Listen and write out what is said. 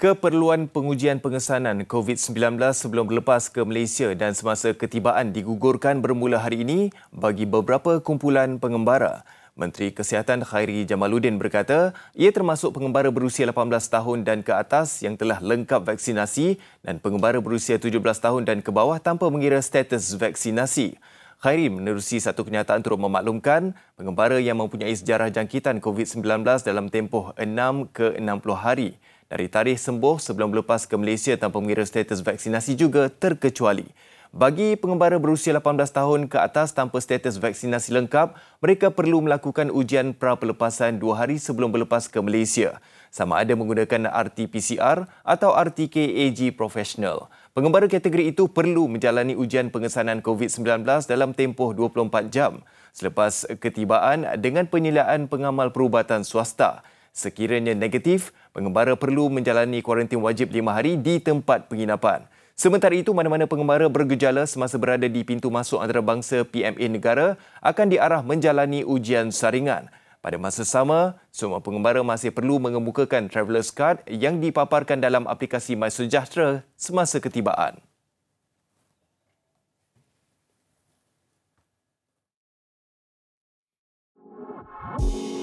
keperluan pengujian pengesanan COVID-19 sebelum berlepas ke Malaysia dan semasa ketibaan digugurkan bermula hari ini bagi beberapa kumpulan pengembara. Menteri Kesihatan Khairi Jamaluddin berkata, ia termasuk pengembara berusia 18 tahun dan ke atas yang telah lengkap vaksinasi dan pengembara berusia 17 tahun dan ke bawah tanpa mengira status vaksinasi. Khairi menerusi satu kenyataan turut memaklumkan pengembara yang mempunyai sejarah jangkitan COVID-19 dalam tempoh 6 ke 60 hari dari tarikh sembuh sebelum lepas ke Malaysia tanpa mengira status vaksinasi juga terkecuali. Bagi pengembara berusia 18 tahun ke atas tanpa status vaksinasi lengkap, mereka perlu melakukan ujian pra-pelepasan 2 hari sebelum berlepas ke Malaysia, sama ada menggunakan RT-PCR atau RTK AG Professional. Pengembara kategori itu perlu menjalani ujian pengesanan COVID-19 dalam tempoh 24 jam selepas ketibaan dengan penyeliaan pengamal perubatan swasta. Sekiranya negatif, pengembara perlu menjalani kuarantin wajib 5 hari di tempat penginapan. Sementara itu, mana-mana pengembara bergejala semasa berada di pintu masuk antarabangsa PMA negara akan diarah menjalani ujian saringan – pada masa sama, semua pengembara masih perlu mengemukakan Traveller's Card yang dipaparkan dalam aplikasi MySejahtera semasa ketibaan. Thank you